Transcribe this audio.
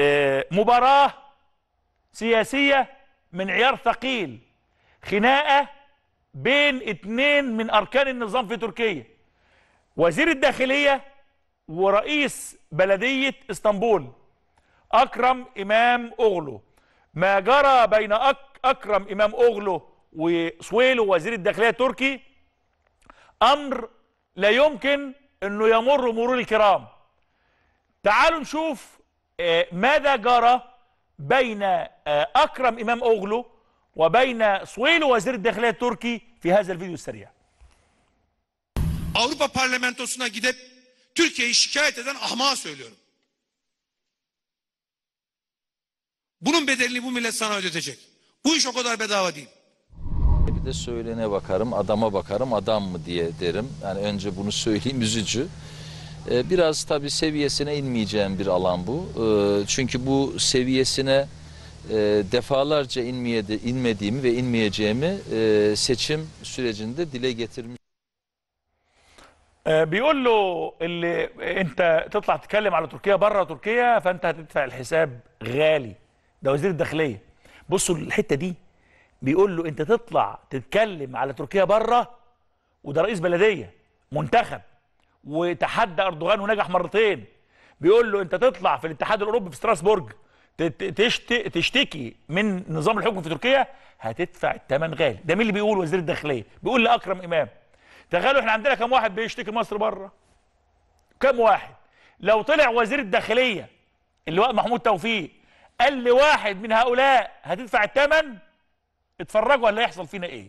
آه، مباراة سياسية من عيار ثقيل خناقة بين اتنين من أركان النظام في تركيا وزير الداخلية ورئيس بلدية اسطنبول أكرم إمام أغلو ما جرى بين أك أكرم إمام أغلو وسويلو وزير الداخلية التركي أمر لا يمكن أنه يمر مرور الكرام تعالوا نشوف E, ماذا جرى بين أكرم إمام أوغلو وبين صويلو وزير الداخلية التركي في هذا الفيديو السريع Avrupa parlamentosuna gidip Türkiye'yi şikayet eden ahmağa söylüyorum. Bunun bedelini bu millet sana ödetecek. Bu iş o kadar bedava değil. Bir de söylene bakarım, adama bakarım, adam mı diye derim. Yani önce bunu söyleyeyim üzücü. Biraz tabi seviyesine inmeyeceğim bir alan bu. Çünkü bu seviyesine e, defalarca inmedi, inmediğimi ve inmeyeceğimi e, seçim sürecinde dile getirmiş. بيقول له اللي انت تطلع تتكلم على تركيا بره تركيا فانت هتدفع الحساب غالي ده وزير الداخليه بصوا الحته دي بيقول له انت تطلع تتكلم على تركيا بره وده رئيس بلديه منتخب وتحدى اردوغان ونجح مرتين بيقول له انت تطلع في الاتحاد الاوروبي في ستراسبورج تشتكي من نظام الحكم في تركيا هتدفع الثمن غالي ده مين اللي بيقول وزير الداخليه بيقول لاكرم امام تخيلوا احنا عندنا كم واحد بيشتكي مصر بره كم واحد لو طلع وزير الداخليه اللي هو محمود توفيق قال لواحد من هؤلاء هتدفع الثمن اتفرجوا اللي هيحصل فينا ايه